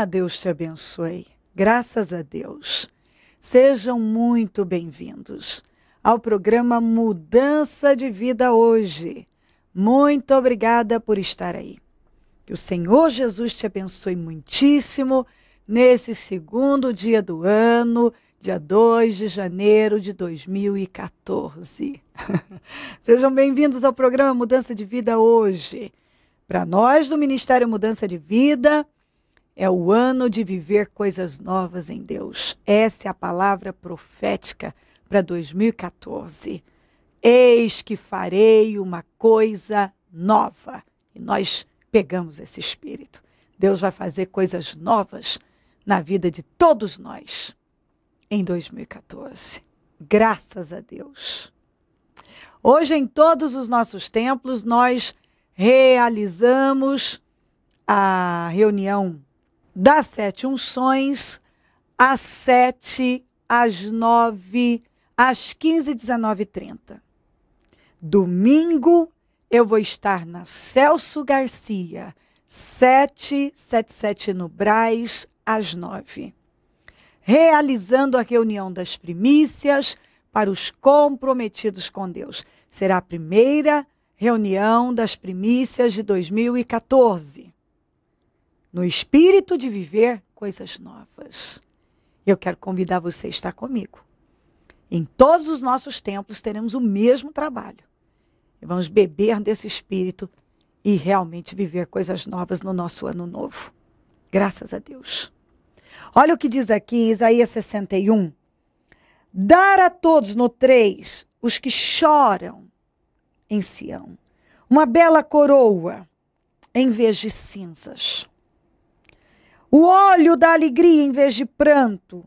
Ah, Deus te abençoe. Graças a Deus. Sejam muito bem-vindos ao programa Mudança de Vida hoje. Muito obrigada por estar aí. Que o Senhor Jesus te abençoe muitíssimo nesse segundo dia do ano, dia 2 de janeiro de 2014. Sejam bem-vindos ao programa Mudança de Vida hoje. Para nós do Ministério Mudança de Vida, é o ano de viver coisas novas em Deus. Essa é a palavra profética para 2014. Eis que farei uma coisa nova. E nós pegamos esse espírito. Deus vai fazer coisas novas na vida de todos nós em 2014. Graças a Deus. Hoje, em todos os nossos templos, nós realizamos a reunião das sete unções, às sete, às nove, às quinze, dezenove e trinta. Domingo eu vou estar na Celso Garcia, 777 no Braz, às nove, Realizando a reunião das primícias para os comprometidos com Deus. Será a primeira reunião das primícias de 2014 no espírito de viver coisas novas. Eu quero convidar você a estar comigo. Em todos os nossos templos teremos o mesmo trabalho. E vamos beber desse espírito e realmente viver coisas novas no nosso ano novo. Graças a Deus. Olha o que diz aqui Isaías 61. Dar a todos no três os que choram em Sião uma bela coroa em vez de cinzas o óleo da alegria em vez de pranto,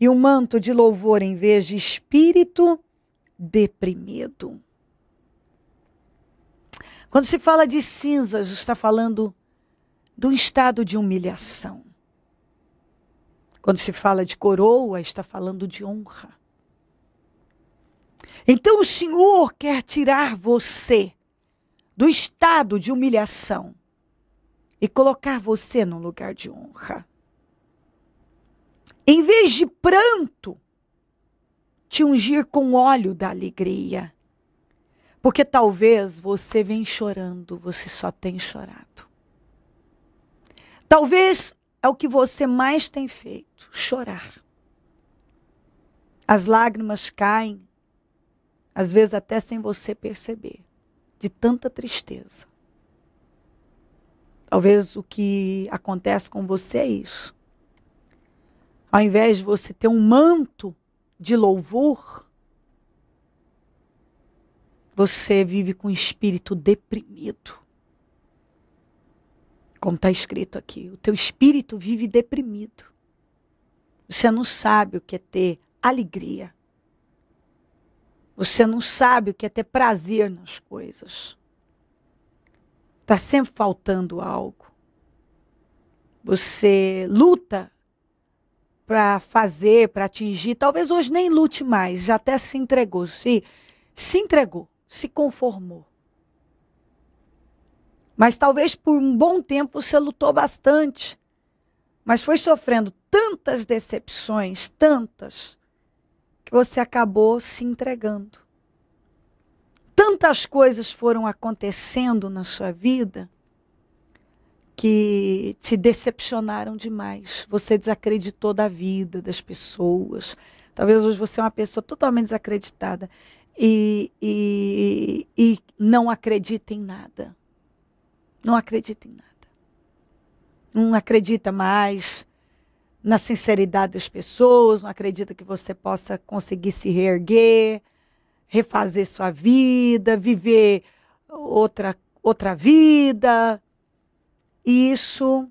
e o manto de louvor em vez de espírito deprimido. Quando se fala de cinzas, está falando do estado de humilhação. Quando se fala de coroa, está falando de honra. Então o Senhor quer tirar você do estado de humilhação e colocar você num lugar de honra. Em vez de pranto, te ungir com óleo da alegria. Porque talvez você vem chorando, você só tem chorado. Talvez é o que você mais tem feito, chorar. As lágrimas caem, às vezes até sem você perceber, de tanta tristeza. Talvez o que acontece com você é isso. Ao invés de você ter um manto de louvor, você vive com um espírito deprimido. Como está escrito aqui, o teu espírito vive deprimido. Você não sabe o que é ter alegria. Você não sabe o que é ter prazer nas coisas. Está sempre faltando algo. Você luta para fazer, para atingir. Talvez hoje nem lute mais, já até se entregou, se, se entregou, se conformou. Mas talvez por um bom tempo você lutou bastante, mas foi sofrendo tantas decepções, tantas, que você acabou se entregando tantas coisas foram acontecendo na sua vida que te decepcionaram demais. Você desacreditou da vida, das pessoas. Talvez hoje você é uma pessoa totalmente desacreditada e, e, e não acredita em nada. Não acredita em nada. Não acredita mais na sinceridade das pessoas, não acredita que você possa conseguir se reerguer refazer sua vida, viver outra, outra vida. E isso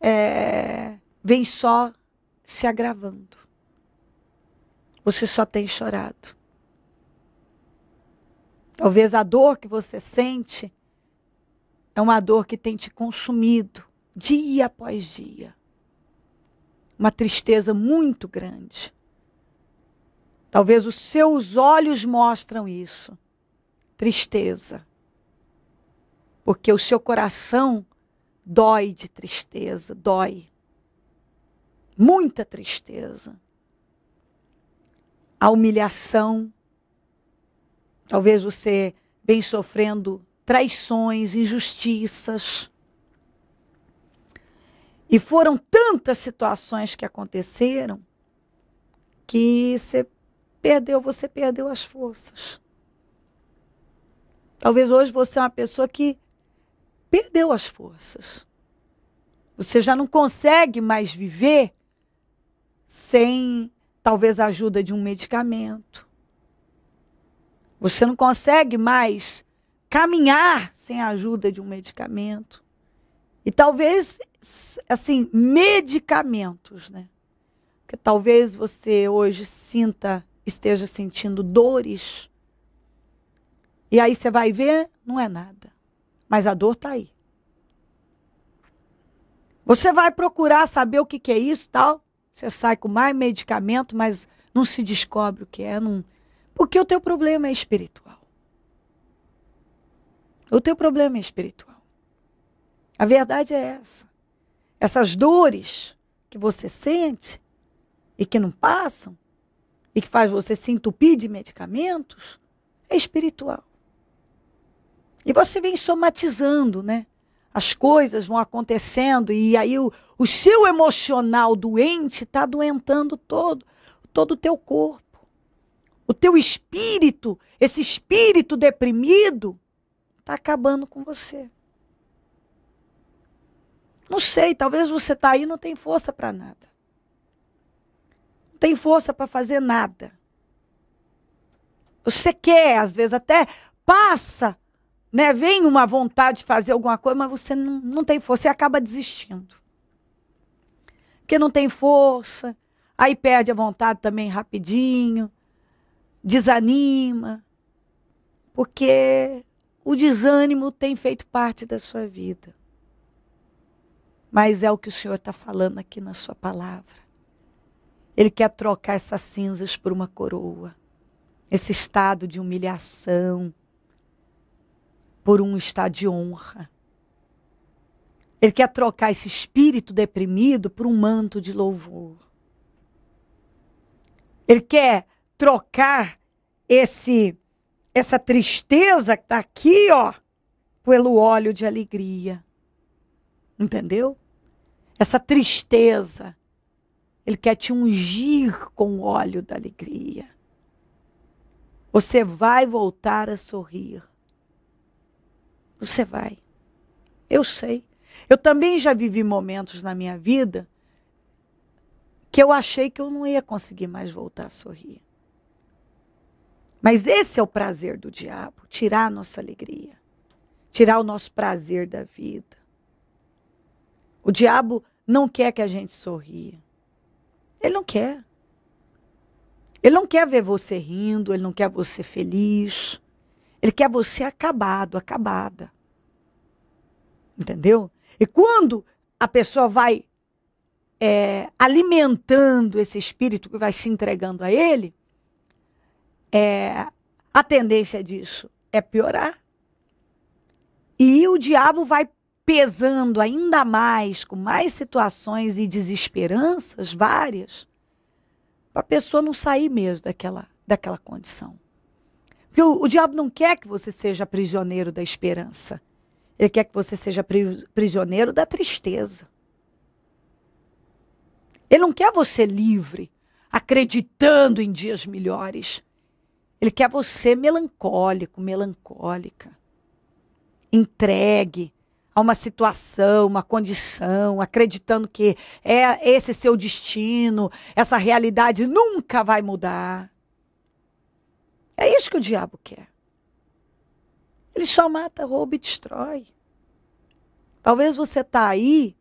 é, vem só se agravando. Você só tem chorado. Talvez a dor que você sente é uma dor que tem te consumido dia após dia. Uma tristeza muito grande. Talvez os seus olhos mostram isso. Tristeza. Porque o seu coração dói de tristeza, dói. Muita tristeza. A humilhação. Talvez você vem sofrendo traições, injustiças. E foram tantas situações que aconteceram que você perdeu, você perdeu as forças. Talvez hoje você é uma pessoa que perdeu as forças. Você já não consegue mais viver sem talvez a ajuda de um medicamento. Você não consegue mais caminhar sem a ajuda de um medicamento. E talvez, assim, medicamentos, né? Porque talvez você hoje sinta esteja sentindo dores. E aí você vai ver, não é nada. Mas a dor está aí. Você vai procurar saber o que, que é isso tal. Você sai com mais medicamento, mas não se descobre o que é. Não... Porque o teu problema é espiritual. O teu problema é espiritual. A verdade é essa. Essas dores que você sente e que não passam, e que faz você se entupir de medicamentos é espiritual. E você vem somatizando, né? As coisas vão acontecendo e aí o, o seu emocional doente está doentando todo, todo o teu corpo. O teu espírito, esse espírito deprimido, está acabando com você. Não sei, talvez você está aí e não tem força para nada tem força para fazer nada. Você quer, às vezes até passa, né? Vem uma vontade de fazer alguma coisa, mas você não, não tem força, você acaba desistindo. Porque não tem força, aí perde a vontade também rapidinho, desanima, porque o desânimo tem feito parte da sua vida. Mas é o que o Senhor está falando aqui na sua palavra. Ele quer trocar essas cinzas por uma coroa. Esse estado de humilhação por um estado de honra. Ele quer trocar esse espírito deprimido por um manto de louvor. Ele quer trocar esse essa tristeza que está aqui, ó, pelo óleo de alegria. Entendeu? Essa tristeza ele quer te ungir com o óleo da alegria. Você vai voltar a sorrir. Você vai. Eu sei. Eu também já vivi momentos na minha vida que eu achei que eu não ia conseguir mais voltar a sorrir. Mas esse é o prazer do diabo tirar a nossa alegria, tirar o nosso prazer da vida. O diabo não quer que a gente sorria. Ele não quer. Ele não quer ver você rindo, ele não quer você feliz. Ele quer você acabado, acabada. Entendeu? E quando a pessoa vai é, alimentando esse espírito que vai se entregando a ele, é, a tendência disso é piorar. E o diabo vai pesando ainda mais, com mais situações e desesperanças várias, para a pessoa não sair mesmo daquela, daquela condição. Porque o, o diabo não quer que você seja prisioneiro da esperança. Ele quer que você seja prisioneiro da tristeza. Ele não quer você livre, acreditando em dias melhores. Ele quer você melancólico, melancólica, entregue, uma situação, uma condição, acreditando que é esse seu destino, essa realidade nunca vai mudar. É isso que o diabo quer. Ele só mata, rouba e destrói. Talvez você está aí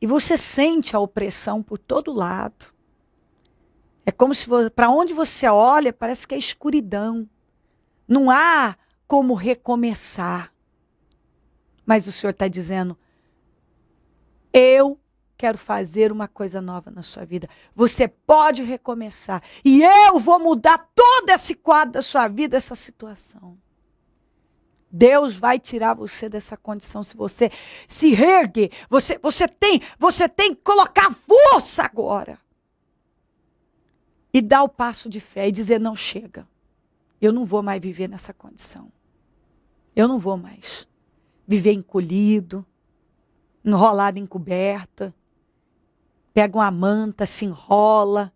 e você sente a opressão por todo lado. É como se para onde você olha parece que é escuridão. Não há como recomeçar. Mas o Senhor está dizendo: eu quero fazer uma coisa nova na sua vida. Você pode recomeçar. E eu vou mudar todo esse quadro da sua vida, essa situação. Deus vai tirar você dessa condição se você se ergue. Você, você tem, você tem que colocar força agora. E dar o passo de fé e dizer não chega. Eu não vou mais viver nessa condição. Eu não vou mais viver encolhido, enrolado em coberta, pega uma manta, se enrola.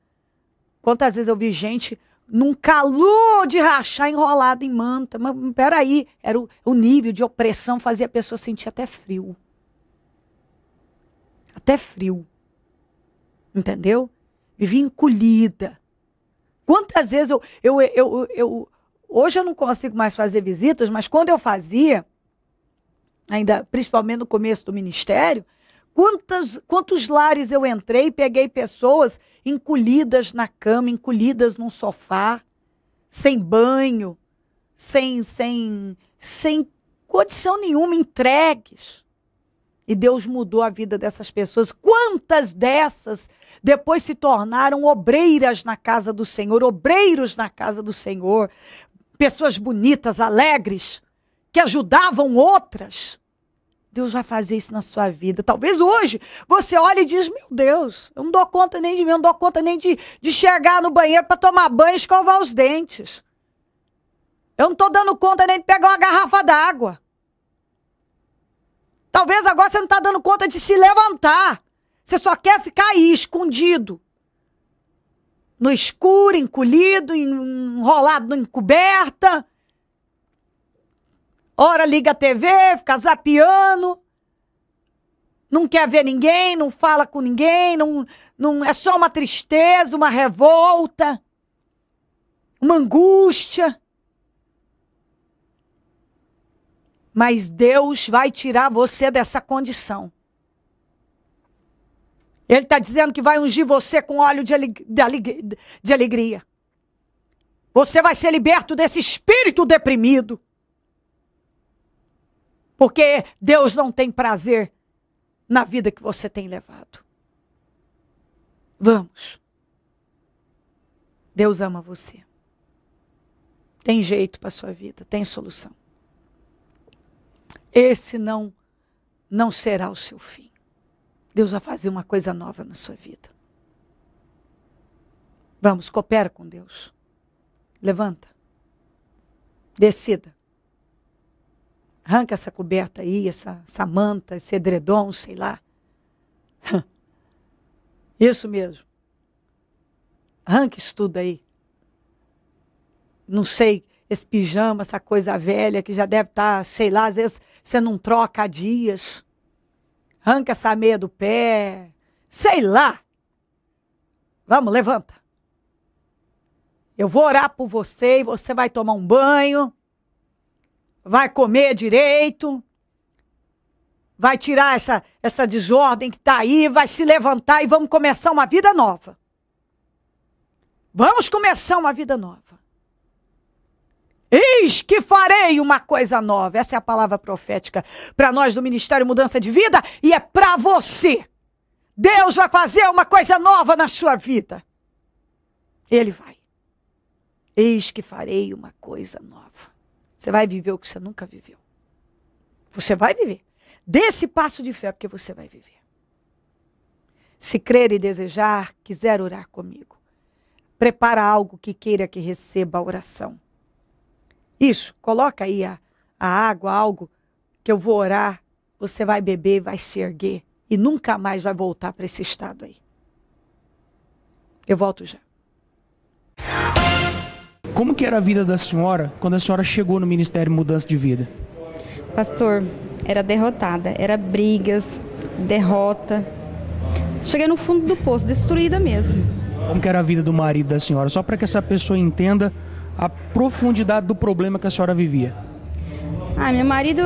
Quantas vezes eu vi gente num calor de rachar enrolado em manta. Mas peraí, era o, o nível de opressão fazia a pessoa sentir até frio. Até frio. Entendeu? Vivia encolhida. Quantas vezes eu, eu, eu, eu, eu Hoje eu não consigo mais fazer visitas, mas quando eu fazia, ainda principalmente no começo do ministério, quantas, quantos lares eu entrei, peguei pessoas encolhidas na cama, encolhidas num sofá, sem banho, sem, sem, sem condição nenhuma, entregues. E Deus mudou a vida dessas pessoas. Quantas dessas depois se tornaram obreiras na casa do Senhor, obreiros na casa do Senhor, pessoas bonitas, alegres, que ajudavam outras, Deus vai fazer isso na sua vida. Talvez hoje você olhe e diz: Meu Deus, eu não dou conta nem de mim, eu não dou conta nem de, de chegar no banheiro para tomar banho e escovar os dentes. Eu não estou dando conta nem de pegar uma garrafa d'água. Talvez agora você não está dando conta de se levantar. Você só quer ficar aí, escondido. No escuro, encolhido, enrolado em coberta. Ora liga a TV, fica zapiando, não quer ver ninguém, não fala com ninguém, não, não é só uma tristeza, uma revolta, uma angústia. Mas Deus vai tirar você dessa condição. Ele está dizendo que vai ungir você com óleo de, de, de alegria. Você vai ser liberto desse espírito deprimido. Porque Deus não tem prazer na vida que você tem levado. Vamos. Deus ama você. Tem jeito para sua vida, tem solução. Esse não não será o seu fim. Deus vai fazer uma coisa nova na sua vida. Vamos, coopera com Deus. Levanta. Decida. Arranca essa coberta aí, essa, essa manta, esse edredom, sei lá. Isso mesmo. Arranca isso tudo aí. Não sei, esse pijama, essa coisa velha que já deve estar, tá, sei lá, às vezes você não troca há dias. Arranca essa meia do pé. Sei lá. Vamos, levanta. Eu vou orar por você e você vai tomar um banho vai comer direito, vai tirar essa, essa desordem que está aí, vai se levantar e vamos começar uma vida nova. Vamos começar uma vida nova. Eis que farei uma coisa nova. Essa é a palavra profética para nós do Ministério Mudança de Vida e é para você. Deus vai fazer uma coisa nova na sua vida. Ele vai. Eis que farei uma coisa nova. Você vai viver o que você nunca viveu. Você vai viver. Dê esse passo de fé, porque você vai viver. Se crer e desejar, quiser orar comigo. Prepara algo que queira que receba a oração. Isso, coloca aí a, a água, algo que eu vou orar, você vai beber, vai se erguer e nunca mais vai voltar para esse estado aí. Eu volto já. Como que era a vida da senhora quando a senhora chegou no Ministério Mudança de Vida? Pastor, era derrotada, era brigas, derrota. Cheguei no fundo do poço, destruída mesmo. Como que era a vida do marido da senhora? Só para que essa pessoa entenda a profundidade do problema que a senhora vivia. Ah, meu marido,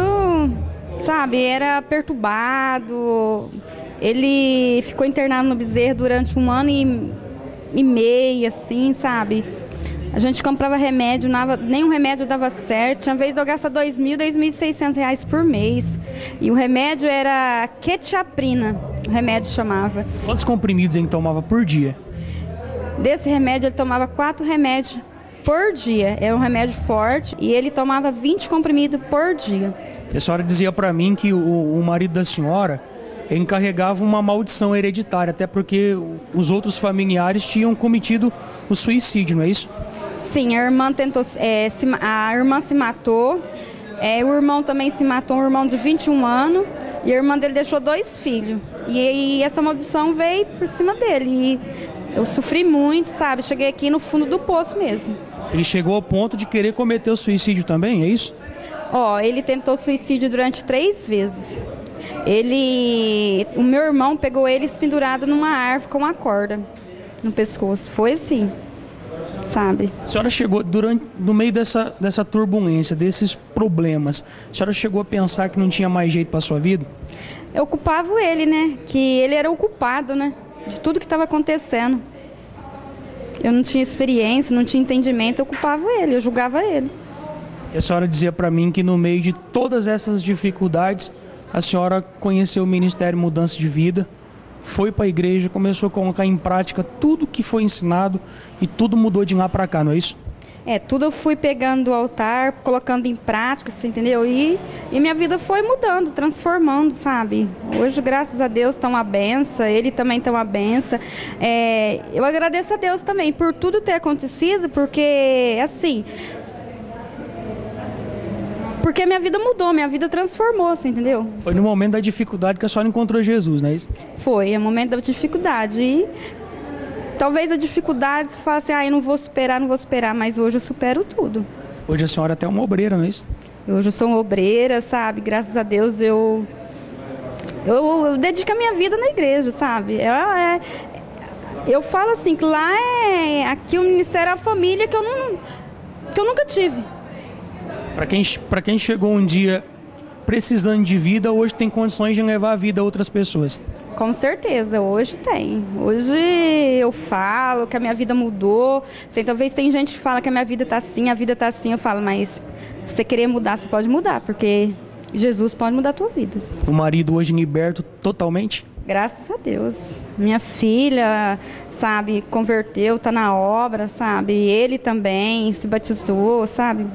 sabe, era perturbado. Ele ficou internado no bezerro durante um ano e, e meio, assim, sabe? A gente comprava remédio, nada, nenhum remédio dava certo. Tinha vez de eu gastar dois mil, dois mil e seiscentos reais por mês. E o remédio era quetiaprina, o remédio chamava. Quantos comprimidos ele tomava por dia? Desse remédio ele tomava quatro remédios por dia. É um remédio forte e ele tomava 20 comprimidos por dia. A senhora dizia para mim que o, o marido da senhora encarregava uma maldição hereditária, até porque os outros familiares tinham cometido o suicídio, não é isso? Sim, a irmã tentou, é, se, a irmã se matou, é, o irmão também se matou, um irmão de 21 anos, e a irmã dele deixou dois filhos. E, e essa maldição veio por cima dele. eu sofri muito, sabe? Cheguei aqui no fundo do poço mesmo. Ele chegou ao ponto de querer cometer o suicídio também, é isso? Ó, oh, ele tentou suicídio durante três vezes. Ele, o meu irmão pegou ele pendurado numa árvore com uma corda no pescoço. Foi assim sabe? A senhora chegou, durante, no meio dessa, dessa turbulência, desses problemas, a senhora chegou a pensar que não tinha mais jeito para sua vida? Eu culpava ele, né? Que ele era o culpado, né? De tudo que estava acontecendo. Eu não tinha experiência, não tinha entendimento, eu culpava ele, eu julgava ele. E a senhora dizia para mim que no meio de todas essas dificuldades, a senhora conheceu o Ministério Mudança de Vida, foi para a igreja, começou a colocar em prática tudo que foi ensinado e tudo mudou de lá para cá, não é isso? É, tudo eu fui pegando do altar, colocando em prática, você entendeu? E, e minha vida foi mudando, transformando, sabe? Hoje, graças a Deus, está uma benção, ele também está uma benção. É, eu agradeço a Deus também por tudo ter acontecido, porque, assim, porque minha vida mudou, minha vida transformou, você entendeu? Foi no momento da dificuldade que a senhora encontrou Jesus, não é isso? Foi, é o momento da dificuldade. E talvez a dificuldade se fala assim, ah, eu não vou superar, não vou superar, mas hoje eu supero tudo. Hoje a senhora é até é uma obreira, não é isso? Hoje eu sou uma obreira, sabe? Graças a Deus eu. Eu, eu dedico a minha vida na igreja, sabe? Eu, é, é, eu falo assim, que lá é. Aqui o Ministério é a família que eu, não, que eu nunca tive. Para quem, quem chegou um dia precisando de vida, hoje tem condições de levar a vida a outras pessoas. Com certeza, hoje tem. Hoje eu falo que a minha vida mudou. Tem, talvez tem gente que fala que a minha vida está assim, a vida está assim. Eu falo, mas se você querer mudar, você pode mudar, porque Jesus pode mudar a tua vida. O marido hoje liberto totalmente? Graças a Deus. Minha filha, sabe, converteu, está na obra, sabe? Ele também se batizou, sabe?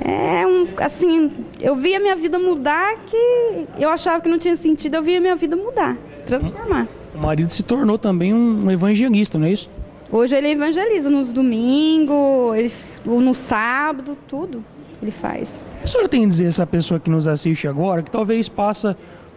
É um, assim, eu via minha vida mudar que eu achava que não tinha sentido, eu via minha vida mudar, transformar. O marido se tornou também um evangelista, não é isso? Hoje ele evangeliza nos domingos, ele, no sábado, tudo ele faz. O senhor tem a dizer essa pessoa que nos assiste agora, que talvez passa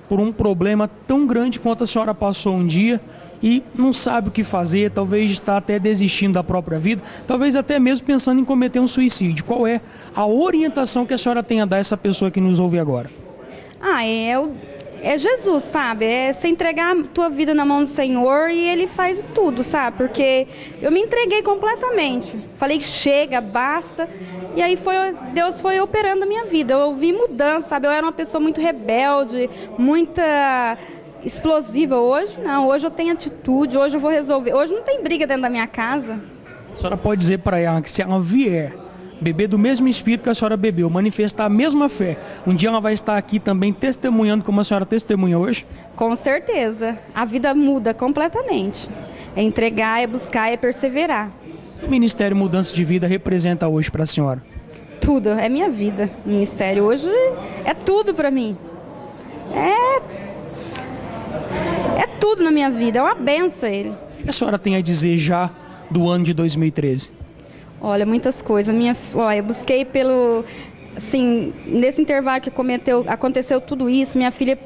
por um problema tão grande quanto a senhora passou um dia e não sabe o que fazer, talvez está até desistindo da própria vida, talvez até mesmo pensando em cometer um suicídio. Qual é a orientação que a senhora tem a dar a essa pessoa que nos ouve agora? Ah, é o é Jesus, sabe? É se entregar a tua vida na mão do Senhor e Ele faz tudo, sabe? Porque eu me entreguei completamente. Falei, chega, basta. E aí foi, Deus foi operando a minha vida. Eu vi mudança, sabe? Eu era uma pessoa muito rebelde, muita explosiva. Hoje não, hoje eu tenho atitude, hoje eu vou resolver. Hoje não tem briga dentro da minha casa. A senhora pode dizer para ela que se ela vier beber do mesmo espírito que a senhora bebeu, manifestar a mesma fé. Um dia ela vai estar aqui também testemunhando como a senhora testemunha hoje? Com certeza. A vida muda completamente. É entregar, é buscar, é perseverar. O Ministério Mudança de Vida representa hoje para a senhora? Tudo, é minha vida. O ministério hoje é tudo para mim. É é tudo na minha vida, é uma benção ele. O que a senhora tem a dizer já do ano de 2013? Olha, muitas coisas. Minha, olha, eu busquei pelo. Assim, nesse intervalo que cometeu, aconteceu tudo isso, minha filha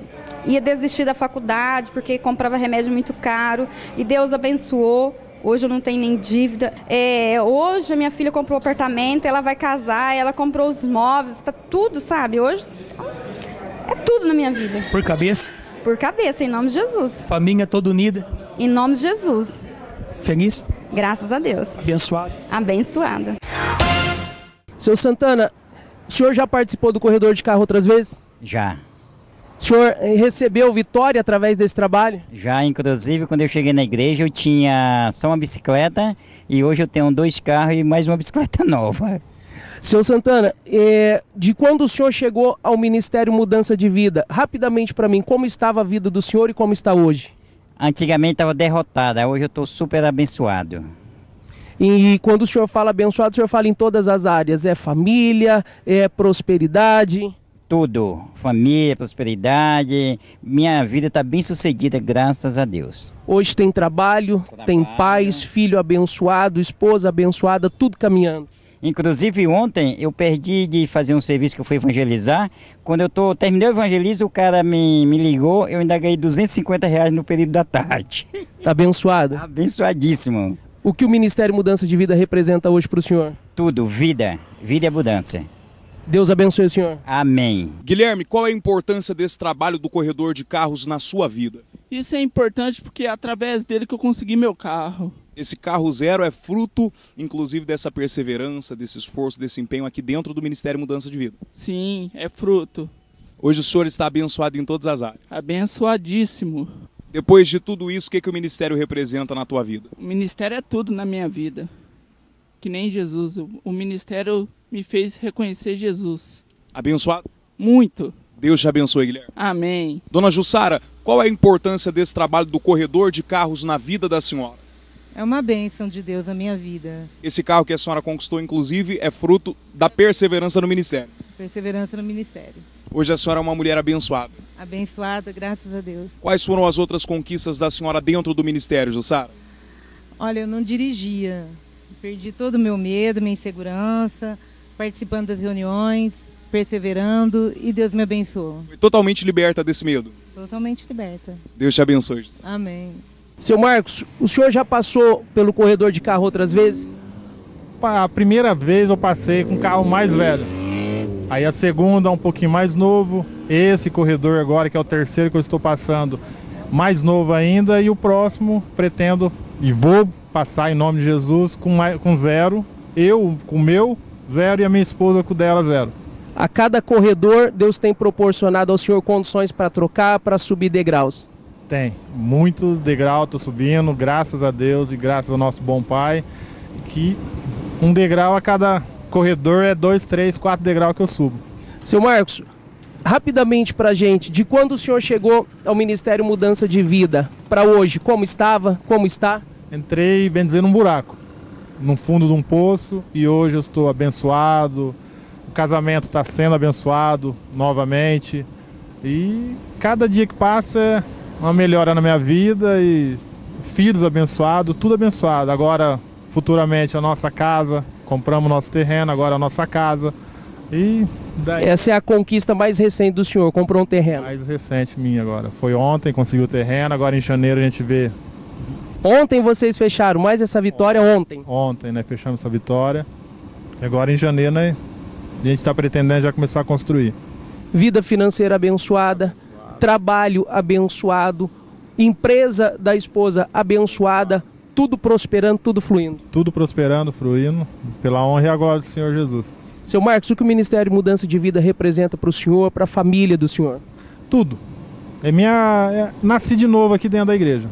ia desistir da faculdade porque comprava remédio muito caro e Deus abençoou. Hoje eu não tenho nem dívida. É, hoje a minha filha comprou apartamento, ela vai casar, ela comprou os móveis, tá tudo, sabe? Hoje é tudo na minha vida. Por cabeça? Por cabeça, em nome de Jesus. Família toda unida? Em nome de Jesus. Feliz? Graças a Deus. Abençoado. Abençoado. Seu Santana, o senhor já participou do corredor de carro outras vezes? Já. O senhor eh, recebeu vitória através desse trabalho? Já, inclusive, quando eu cheguei na igreja, eu tinha só uma bicicleta e hoje eu tenho dois carros e mais uma bicicleta nova. Seu Santana, eh, de quando o senhor chegou ao Ministério Mudança de Vida, rapidamente para mim, como estava a vida do senhor e como está hoje? Antigamente estava derrotada, hoje eu estou super abençoado. E quando o senhor fala abençoado, o senhor fala em todas as áreas: é família, é prosperidade? Tudo. Família, prosperidade. Minha vida está bem sucedida, graças a Deus. Hoje tem trabalho, trabalho, tem paz, filho abençoado, esposa abençoada, tudo caminhando. Inclusive ontem eu perdi de fazer um serviço que eu fui evangelizar. Quando eu tô, terminei o evangelizo, o cara me, me ligou, eu ainda ganhei 250 reais no período da tarde. Tá abençoado? Tá abençoadíssimo. O que o Ministério Mudança de Vida representa hoje para o senhor? Tudo, vida. Vida e é abundância. Deus abençoe o senhor. Amém. Guilherme, qual é a importância desse trabalho do corredor de carros na sua vida? Isso é importante porque é através dele que eu consegui meu carro esse carro zero é fruto, inclusive, dessa perseverança, desse esforço, desse empenho aqui dentro do Ministério Mudança de Vida. Sim, é fruto. Hoje o senhor está abençoado em todas as áreas. Abençoadíssimo. Depois de tudo isso, o que, é que o ministério representa na tua vida? O ministério é tudo na minha vida. Que nem Jesus. O ministério me fez reconhecer Jesus. Abençoado? Muito. Deus te abençoe, Guilherme. Amém. Dona Jussara, qual é a importância desse trabalho do corredor de carros na vida da senhora? É uma bênção de Deus a minha vida. Esse carro que a senhora conquistou, inclusive, é fruto da perseverança no ministério. Perseverança no ministério. Hoje a senhora é uma mulher abençoada. Abençoada, graças a Deus. Quais foram as outras conquistas da senhora dentro do ministério, Jussara? Olha, eu não dirigia. Perdi todo o meu medo, minha insegurança, participando das reuniões, perseverando e Deus me abençoou. Foi totalmente liberta desse medo? Totalmente liberta. Deus te abençoe, Jussara. Amém. Seu Marcos, o senhor já passou pelo corredor de carro outras vezes? A primeira vez eu passei com um carro mais velho. Aí a segunda um pouquinho mais novo. Esse corredor agora, que é o terceiro que eu estou passando, mais novo ainda. E o próximo pretendo e vou passar em nome de Jesus com, com zero. Eu com o meu, zero e a minha esposa com o dela, zero. A cada corredor, Deus tem proporcionado ao senhor condições para trocar, para subir degraus tem. Muitos degraus tô subindo, graças a Deus e graças ao nosso bom pai, que um degrau a cada corredor é dois, três, quatro degraus que eu subo. Seu Marcos, rapidamente pra gente, de quando o senhor chegou ao Ministério Mudança de Vida para hoje, como estava, como está? Entrei, bem dizer, num buraco, no fundo de um poço e hoje eu estou abençoado, o casamento está sendo abençoado novamente. E cada dia que passa uma melhora na minha vida e filhos abençoados, tudo abençoado. Agora, futuramente, a nossa casa, compramos nosso terreno, agora a nossa casa. E daí... Essa é a conquista mais recente do senhor, comprou um terreno. Mais recente minha agora. Foi ontem, conseguiu o terreno, agora em janeiro a gente vê. Ontem vocês fecharam mais essa vitória é ontem? Ontem, né? Fechamos essa vitória. E agora em janeiro, né? A gente está pretendendo já começar a construir. Vida financeira abençoada trabalho abençoado, empresa da esposa abençoada, tudo prosperando, tudo fluindo. Tudo prosperando, fluindo, pela honra e a glória do Senhor Jesus. Seu Marcos, o que o Ministério Mudança de Vida representa para o senhor, para a família do senhor? Tudo. É minha. É, nasci de novo aqui dentro da igreja.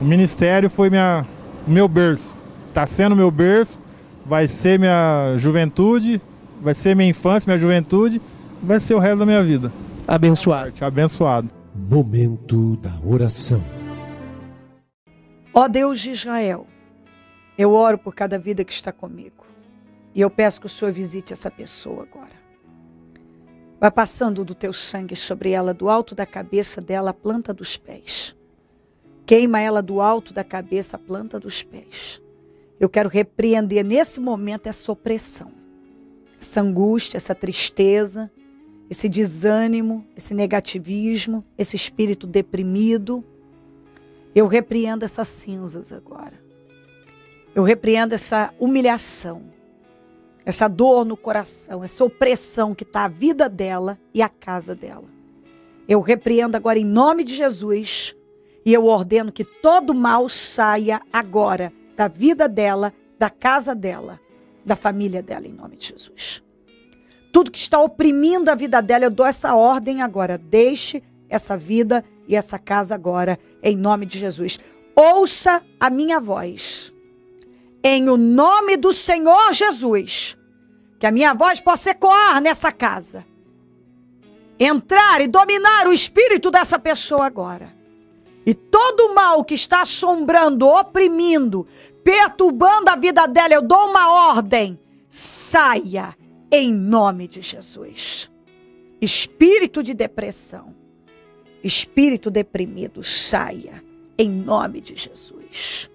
O ministério foi minha, meu berço. Está sendo meu berço, vai ser minha juventude, vai ser minha infância, minha juventude, vai ser o resto da minha vida abençoado. abençoado. Momento da oração. Ó Deus de Israel, eu oro por cada vida que está comigo. E eu peço que o Senhor visite essa pessoa agora. Vai passando do teu sangue sobre ela, do alto da cabeça dela, à planta dos pés. Queima ela do alto da cabeça, à planta dos pés. Eu quero repreender nesse momento essa opressão, essa angústia, essa tristeza, esse desânimo, esse negativismo, esse espírito deprimido. Eu repreendo essas cinzas agora. Eu repreendo essa humilhação, essa dor no coração, essa opressão que está a vida dela e a casa dela. Eu repreendo agora em nome de Jesus e eu ordeno que todo mal saia agora da vida dela, da casa dela, da família dela, em nome de Jesus tudo que está oprimindo a vida dela, eu dou essa ordem agora. Deixe essa vida e essa casa agora, em nome de Jesus. Ouça a minha voz. Em o nome do Senhor Jesus. Que a minha voz possa ecoar nessa casa. Entrar e dominar o espírito dessa pessoa agora. E todo mal que está assombrando, oprimindo, perturbando a vida dela, eu dou uma ordem: saia em nome de Jesus. Espírito de depressão, espírito deprimido, saia em nome de Jesus.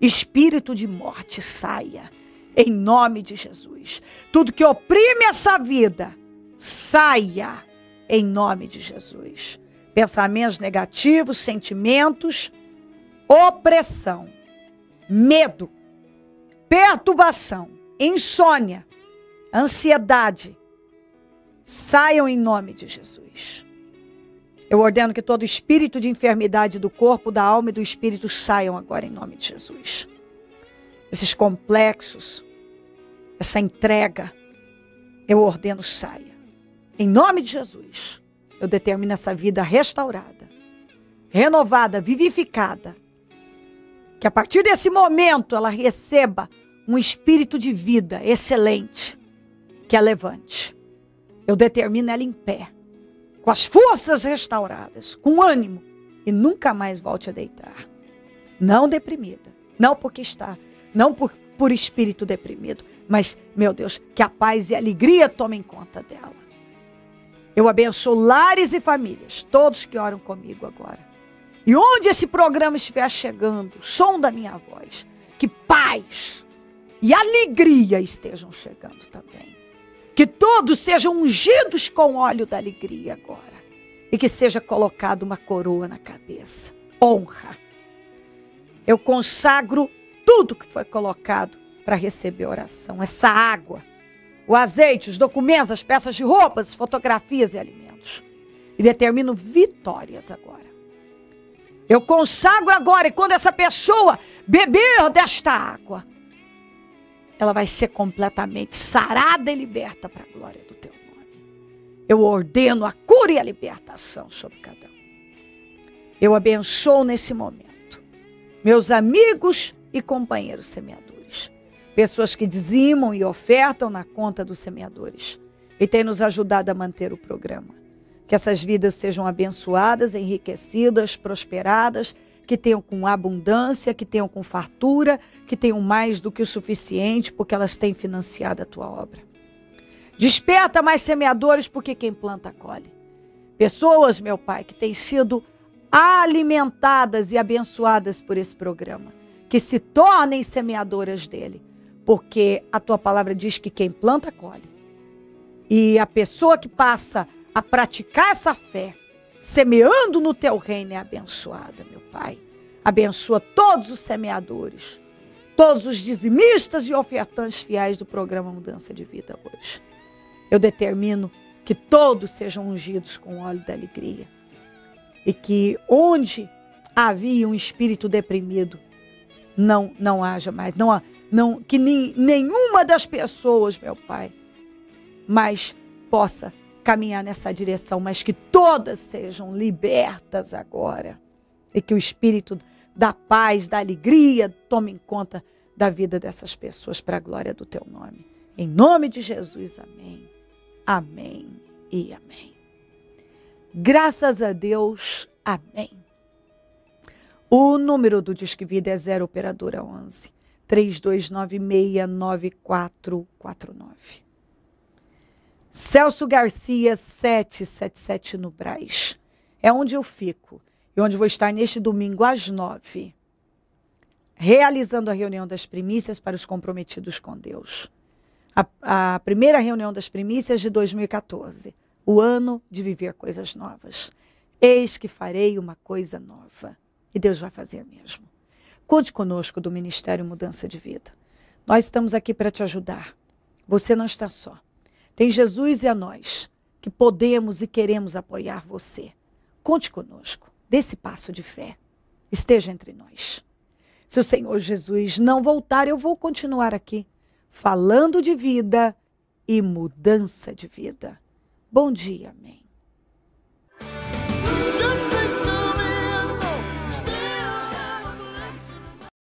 Espírito de morte, saia em nome de Jesus. Tudo que oprime essa vida, saia em nome de Jesus. Pensamentos negativos, sentimentos, opressão, medo, perturbação, insônia, ansiedade, saiam em nome de Jesus. Eu ordeno que todo espírito de enfermidade do corpo, da alma e do espírito saiam agora em nome de Jesus. Esses complexos, essa entrega, eu ordeno saia. Em nome de Jesus, eu determino essa vida restaurada, renovada, vivificada. Que a partir desse momento ela receba um espírito de vida excelente, que a levante. Eu determino ela em pé, com as forças restauradas, com ânimo, e nunca mais volte a deitar. Não deprimida, não porque está, não por, por espírito deprimido, mas, meu Deus, que a paz e a alegria tomem conta dela. Eu abençoo lares e famílias, todos que oram comigo agora. E onde esse programa estiver chegando, som da minha voz, que paz e alegria estejam chegando também. Que todos sejam ungidos com óleo da alegria agora. E que seja colocada uma coroa na cabeça. Honra. Eu consagro tudo que foi colocado para receber a oração. Essa água, o azeite, os documentos, as peças de roupas, fotografias e alimentos. E determino vitórias agora. Eu consagro agora, e quando essa pessoa beber desta água, ela vai ser completamente sarada e liberta para a glória do teu nome. Eu ordeno a cura e a libertação sobre cada um. Eu abençoo nesse momento meus amigos e companheiros semeadores, pessoas que dizimam e ofertam na conta dos semeadores e têm nos ajudado a manter o programa. Que essas vidas sejam abençoadas, enriquecidas, prosperadas que tenham com abundância, que tenham com fartura, que tenham mais do que o suficiente, porque elas têm financiado a tua obra. Desperta mais semeadores, porque quem planta colhe. Pessoas, meu Pai, que têm sido alimentadas e abençoadas por esse programa, que se tornem semeadoras dele, porque a tua palavra diz que quem planta colhe. E a pessoa que passa a praticar essa fé, semeando no teu reino é abençoada, meu Pai. Abençoa todos os semeadores, todos os dizimistas e ofertantes fiéis do programa Mudança de Vida hoje. Eu determino que todos sejam ungidos com óleo da alegria e que onde havia um espírito deprimido, não não haja mais, não não que nem, nenhuma das pessoas, meu Pai, mais possa caminhar nessa direção, mas que todas sejam libertas agora. E que o espírito da paz, da alegria tome conta da vida dessas pessoas para a glória do teu nome. Em nome de Jesus, amém. Amém e amém. Graças a Deus, amém. O número do Disque Vida é 0 Operadora 11 32969449. Celso Garcia 777 no Braz. É onde eu fico e onde vou estar neste domingo às nove, realizando a reunião das primícias para os comprometidos com Deus. A, a primeira reunião das primícias de 2014, o ano de viver coisas novas. Eis que farei uma coisa nova. E Deus vai fazer mesmo. Conte conosco do Ministério Mudança de Vida. Nós estamos aqui para te ajudar. Você não está só. Tem Jesus e a nós que podemos e queremos apoiar você. Conte conosco, desse passo de fé. Esteja entre nós. Se o Senhor Jesus não voltar, eu vou continuar aqui falando de vida e mudança de vida. Bom dia, amém.